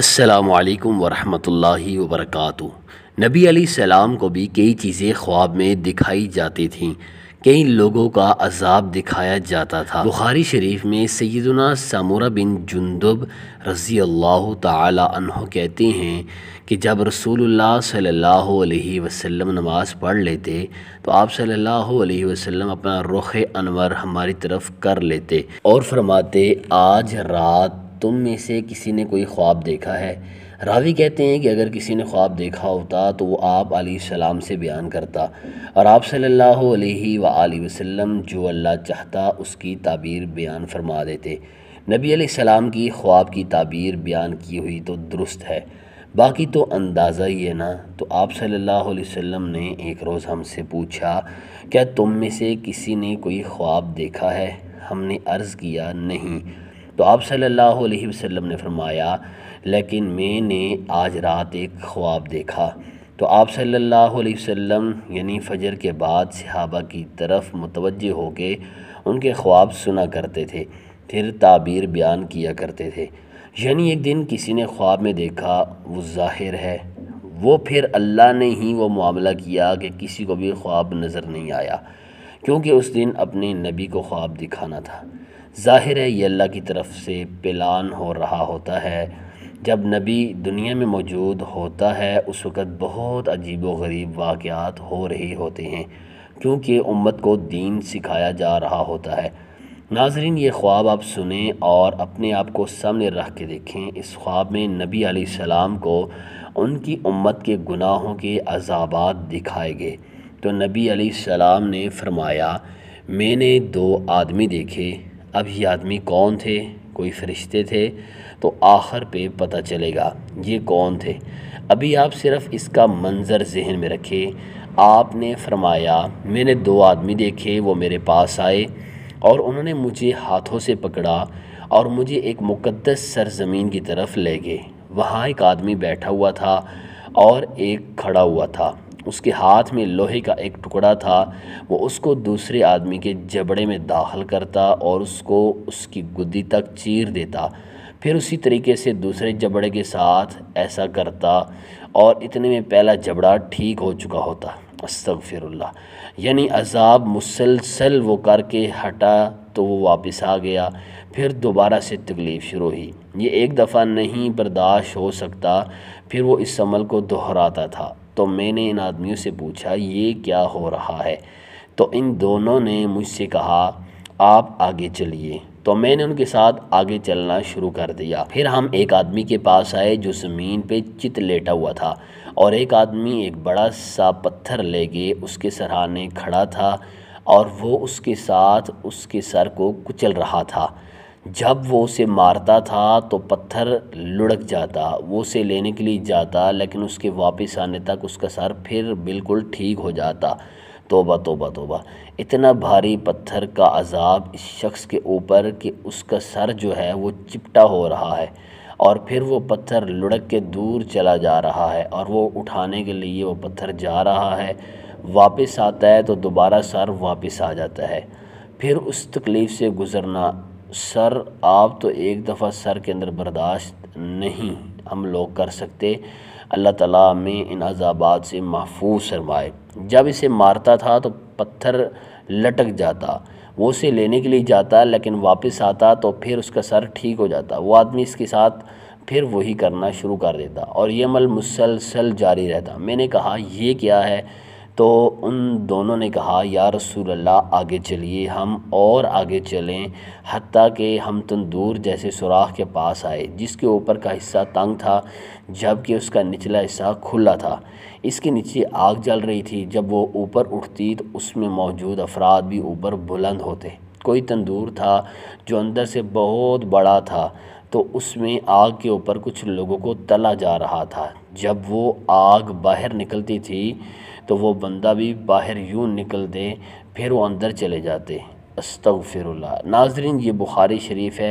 असलकम वरम् वबरकातु नबी अली सलाम को भी कई चीज़ें ख्वाब में दिखाई जाती थीं कई लोगों का अजाब दिखाया जाता था बुखारी शरीफ में सैदुना सामूरा बिन जुंदब रज़ी अल्लाह तहों कहते हैं कि जब रसूलुल्लाह सल्लल्लाहु अलैहि वसल्लम नमाज़ पढ़ लेते तो आप सल्लल्लाहु अलैहि वसल्लम अपना रुख अनवर हमारी तरफ कर लेते और फरमाते आज रात तुम में से किसी ने कोई ख्वाब देखा है रावी कहते हैं कि अगर किसी ने ख्वाब देखा होता तो वो आप सलाम से बयान करता और आप सल्लल्लाहु अलैहि वसल्लम जो अल्लाह चाहता उसकी ताबीर बयान फरमा देते नबी सलाम की ख्वाब की ताबीर बयान की हुई तो दुरुस्त है बाकी तो अंदाज़ा ही है ना तो आप सल्लल्लाहु अलैहि वसल्लम ने एक रोज़ हमसे पूछा क्या तुम में से किसी ने कोई ख्वाब देखा है हमने अर्ज़ किया नहीं तो आप सल्लल्लाहु अलैहि वसल्लम ने फरमाया लेकिन मैंने आज रात एक ख्वाब देखा तो आप सल्लल्लाहु अलैहि वसल्लम यानी फ़जर के बाद सहाबा की तरफ मुतवज होके उनके ख्वाब सुना करते थे फिर ताबीर बयान किया करते थे यानी एक दिन किसी ने ख्वाब में देखा वो ज़ाहिर है वो फिर अल्लाह ने ही वो मामला किया कि किसी को भी ख्वाब नज़र नहीं आया क्योंकि उस दिन अपने नबी को ख्वाब दिखाना था ज़ाहिर है ये अल्लाह की तरफ से प्लान हो रहा होता है जब नबी दुनिया में मौजूद होता है उस वक़्त बहुत अजीब व गरीब वाक़ात हो रहे होते हैं क्योंकि उम्मत को दीन सिखाया जा रहा होता है नाजरीन ये ख्वाब आप सुने और अपने आप को सामने रख के देखें इस ख्वाब में नबी सलाम को उनकी उम्मत के गुनाहों के अजाबात दिखाए गए तो नबी सलाम ने फरमाया मैंने दो आदमी देखे अब ये आदमी कौन थे कोई फ़रिश्ते थे तो आखिर पे पता चलेगा ये कौन थे अभी आप सिर्फ इसका मंज़र जहन में रखें आपने फरमाया मैंने दो आदमी देखे वो मेरे पास आए और उन्होंने मुझे हाथों से पकड़ा और मुझे एक मुकद्दस सरजमीन की तरफ ले गए वहाँ एक आदमी बैठा हुआ था और एक खड़ा हुआ था उसके हाथ में लोहे का एक टुकड़ा था वो उसको दूसरे आदमी के जबड़े में दाखिल करता और उसको उसकी गुद्दी तक चीर देता फिर उसी तरीके से दूसरे जबड़े के साथ ऐसा करता और इतने में पहला जबड़ा ठीक हो चुका होता अस्तगफिरुल्लाह यानी अजाब मुसलसल वो करके हटा तो वो वापस आ गया फिर दोबारा से तकलीफ़ शुरू हुई ये एक दफ़ा नहीं बर्दाश्त हो सकता फिर वो इस अमल को दोहराता था तो मैंने इन आदमियों से पूछा ये क्या हो रहा है तो इन दोनों ने मुझसे कहा आप आगे चलिए तो मैंने उनके साथ आगे चलना शुरू कर दिया फिर हम एक आदमी के पास आए जो ज़मीन पे चित लेटा हुआ था और एक आदमी एक बड़ा सा पत्थर ले गए उसके सराहाने खड़ा था और वो उसके साथ उसके सर को कुचल रहा था जब वो उसे मारता था तो पत्थर लुढ़क जाता वो उसे लेने के लिए जाता लेकिन उसके वापस आने तक उसका सर फिर बिल्कुल ठीक हो जाता तोबा तोबा तोबा इतना भारी पत्थर का अजाब इस शख्स के ऊपर कि उसका सर जो है वो चिपटा हो रहा है और फिर वो पत्थर लुढ़क के दूर चला जा रहा है और वो उठाने के लिए वो पत्थर जा रहा है वापस आता है तो दोबारा सर वापस आ जाता है फिर उस तकलीफ़ से गुज़रना सर आप तो एक दफ़ा सर के अंदर बर्दाश्त नहीं हम लोग कर सकते अल्लाह ताला में इन अजाबात से महफूज फरमाए जब इसे मारता था तो पत्थर लटक जाता वो उसे लेने के लिए जाता लेकिन वापस आता तो फिर उसका सर ठीक हो जाता वो आदमी इसके साथ फिर वही करना शुरू कर देता और ये अमल मुसलसल जारी रहता मैंने कहा यह क्या है तो उन दोनों ने कहा या रसूल अल्लाह आगे चलिए हम और आगे चलें हती कि हम तंदूर जैसे सुराख के पास आए जिसके ऊपर का हिस्सा तंग था जबकि उसका निचला हिस्सा खुला था इसके नीचे आग जल रही थी जब वो ऊपर उठती तो उसमें मौजूद अफराद भी ऊपर बुलंद होते कोई तंदूर था जो अंदर से बहुत बड़ा था तो उसमें आग के ऊपर कुछ लोगों को तला जा रहा था जब वो आग बाहर निकलती थी तो वो बंदा भी बाहर यूँ निकल दे फिर वो अंदर चले जाते अस्तफ़िरल्ला नाजरीन ये बुखारी शरीफ है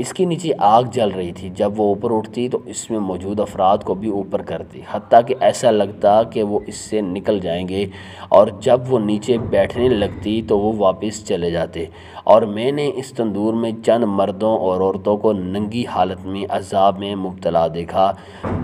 इसके नीचे आग जल रही थी जब वो ऊपर उठती तो इसमें मौजूद अफराद को भी ऊपर करती हती कि ऐसा लगता कि वो इससे निकल जाएंगे और जब वो नीचे बैठने लगती तो वो वापस चले जाते और मैंने इस तंदूर में चंद मर्दों और औरतों को नंगी हालत में अजाब में मुबतला देखा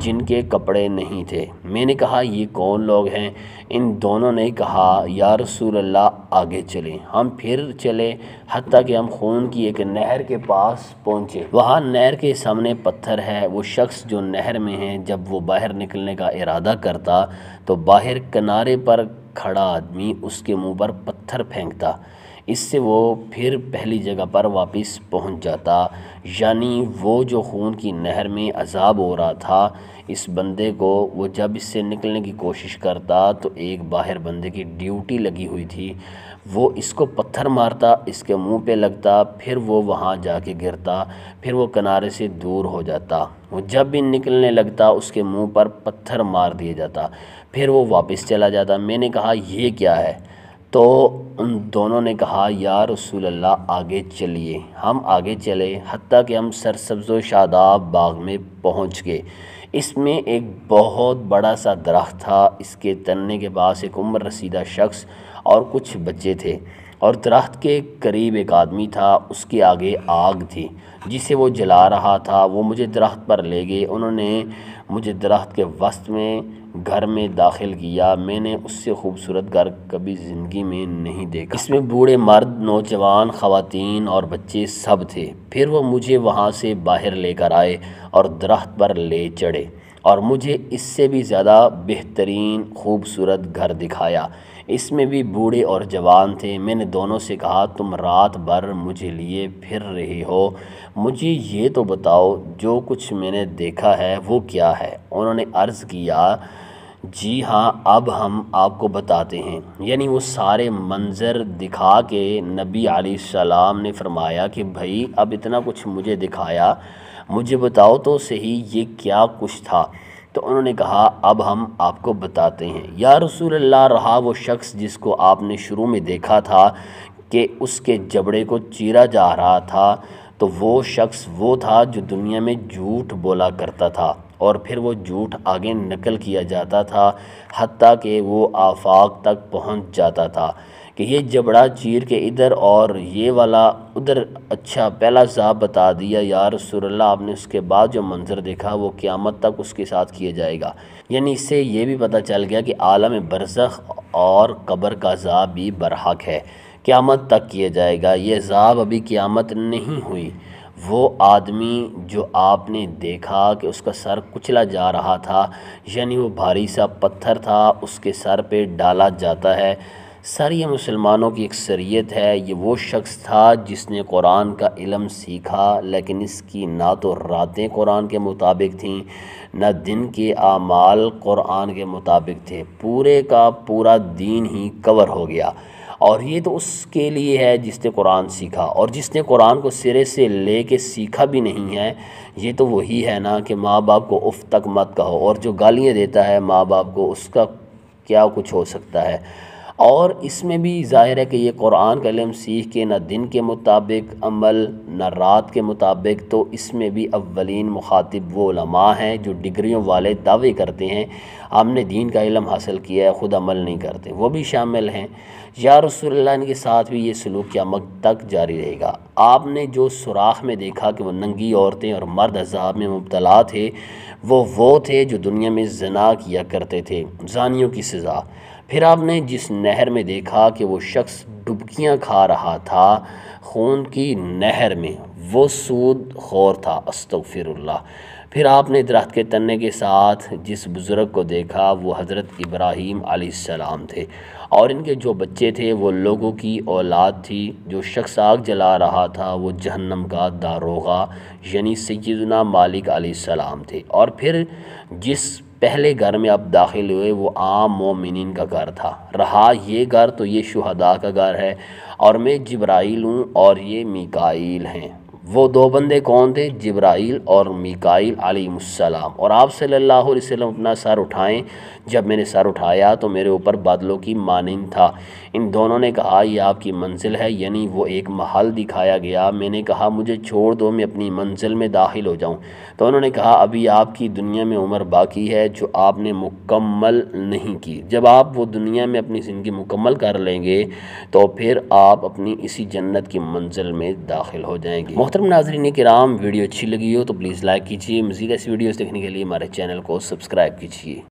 जिनके कपड़े नहीं थे मैंने कहा ये कौन लोग हैं इन दोनों ने कहा या रसूल अल्लाह आगे चलें हम फिर चले हती कि हम खून की एक नहर के पास पहुँचे वहाँ नहर के सामने पत्थर है वो शख्स जो नहर में है जब वो बाहर निकलने का इरादा करता तो बाहर किनारे पर खड़ा आदमी उसके मुंह पर पत्थर फेंकता इससे वो फिर पहली जगह पर वापस पहुंच जाता यानी वो जो खून की नहर में अजाब हो रहा था इस बंदे को वो जब इससे निकलने की कोशिश करता तो एक बाहर बंदे की ड्यूटी लगी हुई थी वो इसको पत्थर मारता इसके मुंह पे लगता फिर वो वहाँ जाके गिरता फिर वो किनारे से दूर हो जाता वो जब भी निकलने लगता उसके मुंह पर पत्थर मार दिया जाता फिर वो वापस चला जाता मैंने कहा ये क्या है तो उन दोनों ने कहा या रसूल अल्लाह आगे चलिए हम आगे चले हती कि हम सरसब्ज शादाब बाग में पहुंच गए इसमें एक बहुत बड़ा सा दरख्त था इसके तरने के पास एक उम्र रसीदा शख्स और कुछ बच्चे थे और दरख्त के करीब एक आदमी था उसके आगे आग थी जिसे वो जला रहा था वो मुझे दरख्त पर ले गए उन्होंने मुझे दरख्त के वस्त में घर में दाखिल किया मैंने उससे खूबसूरत घर कभी ज़िंदगी में नहीं देखा इसमें बूढ़े मर्द नौजवान ख़वातीन और बच्चे सब थे फिर वो मुझे वहाँ से बाहर लेकर आए और दरख्त पर ले चढ़े और मुझे इससे भी ज़्यादा बेहतरीन खूबसूरत घर दिखाया इसमें भी बूढ़े और जवान थे मैंने दोनों से कहा तुम रात भर मुझे लिए फिर रहे हो मुझे ये तो बताओ जो कुछ मैंने देखा है वो क्या है उन्होंने अर्ज़ किया जी हाँ अब हम आपको बताते हैं यानी वो सारे मंज़र दिखा के नबी सलाम ने फरमाया कि भाई अब इतना कुछ मुझे दिखाया मुझे बताओ तो सही ये क्या कुछ था तो उन्होंने कहा अब हम आपको बताते हैं या रसूल अल्लाह रहा वो शख्स जिसको आपने शुरू में देखा था कि उसके जबड़े को चीरा जा रहा था तो वो शख्स वो था जो दुनिया में झूठ बोला करता था और फिर वो झूठ आगे नकल किया जाता था हती कि वो आफाक तक पहुंच जाता था कि ये जबड़ा चीर के इधर और ये वाला उधर अच्छा पहला साहब बता दिया यार सुरल्ला आपने उसके बाद जो मंज़र देखा वो क़्यामत तक उसके साथ किया जाएगा यानी इससे ये भी पता चल गया कि आलम बरसख और कब्र का अजाब भी बरहक है क़्यामत तक किया जाएगा ये जाब अभी क़्यामत नहीं हुई वो आदमी जो आपने देखा कि उसका सर कुचला जा रहा था यानी वो भारी सा पत्थर था उसके सर पे डाला जाता है सर ये मुसलमानों की शरीत है ये वो शख्स था जिसने कुरान का इलम सीखा लेकिन इसकी ना तो रातें कुरान के मुताबिक थीं ना दिन के आमाल कुरान के मुताबिक थे पूरे का पूरा दिन ही कवर हो गया और ये तो उसके लिए है जिसने कुरान सीखा और जिसने कुरान को सिरे से ले के सीखा भी नहीं है ये तो वही है ना कि माँ बाप को उफ तक मत कहो और जो गालियाँ देता है माँ बाप को उसका क्या कुछ हो सकता है और इसमें भी ज़ाहिर है कि ये कुरान का इलम सीख के ना दिन के मुताबिक अमल न रात के मुताबिक तो इसमें भी अवलिन मुखातिब वो लमा हैं जो डिग्रियों वाले दावे करते हैं हमने दीन का इलम हासिल किया है ख़ुद अमल नहीं करते वो भी शामिल हैं या रसोल्ला के साथ भी ये सलूक मक तक जारी रहेगा आपने जो सुराख में देखा कि वह नंगी औरतें और मर्द अजाब में मुबतला थे वो वो थे जो दुनिया में जना किया करते थे जानियों की सज़ा फिर आपने जिस नहर में देखा कि वो शख्स डुबकियां खा रहा था खून की नहर में वो सूद खौर था अस्तफ़िरल्ला फिर आपने दरख्त के तन्ने के साथ जिस बुज़ुर्ग को देखा वो हज़रत इब्राहीम सलाम थे और इनके जो बच्चे थे वो लोगों की औलाद थी जो शख्स आग जला रहा था वो जहन्नम का दारोगा यानी सैदना मालिक सलाम थे और फिर जिस पहले घर में आप दाखिल हुए वो आम मोमिन का घर था रहा ये घर तो ये शहदा का घर है और मैं जब्राइल हूँ और ये मिकाइल हैं वो दो बंदे कौन थे जब्राइल और मिकाइल अलीसलम और आप सल्लल्लाहु अलैहि वसल्लम अपना सर उठाएं जब मैंने सर उठाया तो मेरे ऊपर बादलों की मानंद था इन दोनों ने कहा यह आपकी मंजिल है यानी वो एक महल दिखाया गया मैंने कहा मुझे छोड़ दो मैं अपनी मंजिल में दाखिल हो जाऊं तो उन्होंने कहा अभी आपकी दुनिया में उम्र बाकी है जो आपने मुकम्मल नहीं की जब आप वो दुनिया में अपनी ज़िंदगी मुकम्मल कर लेंगे तो फिर आप अपनी इसी जन्नत की मंजिल में दाखिल हो जाएंगे मोहतरम नाजरीन राम वीडियो अच्छी लगी हो तो प्लीज़ लाइक कीजिए मज़ीद ऐसी वीडियोज देखने के लिए हमारे चैनल को सब्सक्राइब कीजिए